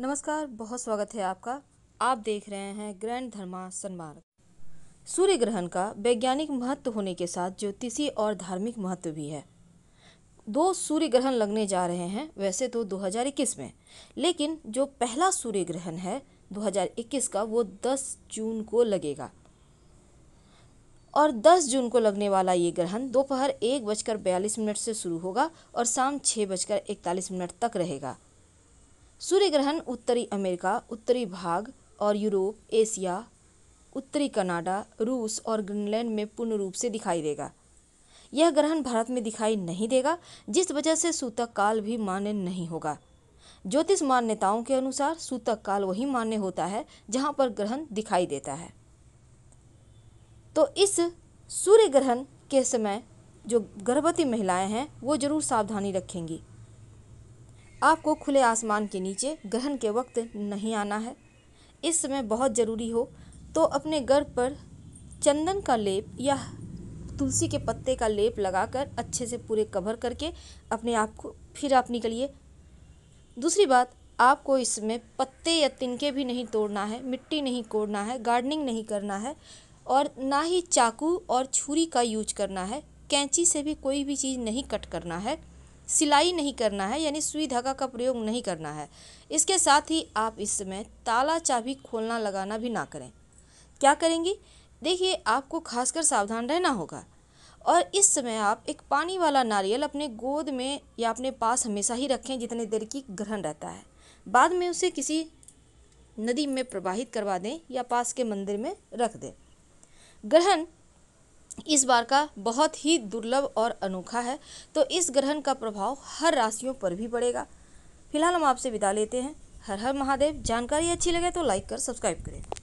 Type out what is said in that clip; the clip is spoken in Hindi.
नमस्कार बहुत स्वागत है आपका आप देख रहे हैं ग्रैंड धर्मा सन्मार्ग सूर्य ग्रहण का वैज्ञानिक महत्व होने के साथ ज्योतिषी और धार्मिक महत्व भी है दो सूर्य ग्रहण लगने जा रहे हैं वैसे तो 2021 में लेकिन जो पहला सूर्य ग्रहण है 2021 का वो 10 जून को लगेगा और 10 जून को लगने वाला ये ग्रहण दोपहर एक बजकर बयालीस मिनट से शुरू होगा और शाम छः बजकर इकतालीस मिनट तक रहेगा सूर्य ग्रहण उत्तरी अमेरिका उत्तरी भाग और यूरोप एशिया उत्तरी कनाडा रूस और ग्रीनलैंड में पूर्ण रूप से दिखाई देगा यह ग्रहण भारत में दिखाई नहीं देगा जिस वजह से सूतक काल भी मान्य नहीं होगा ज्योतिष मान्यताओं के अनुसार सूतक काल वही मान्य होता है जहाँ पर ग्रहण दिखाई देता है तो इस सूर्य ग्रहण के समय जो गर्भवती महिलाएं हैं वो जरूर सावधानी रखेंगी आपको खुले आसमान के नीचे ग्रहण के वक्त नहीं आना है इस समय बहुत ज़रूरी हो तो अपने घर पर चंदन का लेप या तुलसी के पत्ते का लेप लगाकर अच्छे से पूरे कवर करके अपने आप को फिर आप निकलिए दूसरी बात आपको इसमें पत्ते या तिनके भी नहीं तोड़ना है मिट्टी नहीं कोड़ना है गार्डनिंग नहीं करना है और ना ही चाकू और छुरी का यूज करना है कैंची से भी कोई भी चीज़ नहीं कट करना है सिलाई नहीं करना है यानी सुई धागा का प्रयोग नहीं करना है इसके साथ ही आप इस समय ताला चाबी खोलना लगाना भी ना करें क्या करेंगी देखिए आपको खासकर सावधान रहना होगा और इस समय आप एक पानी वाला नारियल अपने गोद में या अपने पास हमेशा ही रखें जितने देर की ग्रहण रहता है बाद में उसे किसी नदी में प्रवाहित करवा दें या पास के मंदिर में रख दें ग्रहण इस बार का बहुत ही दुर्लभ और अनोखा है तो इस ग्रहण का प्रभाव हर राशियों पर भी पड़ेगा फिलहाल हम आपसे विदा लेते हैं हर हर महादेव जानकारी अच्छी लगे तो लाइक कर सब्सक्राइब करें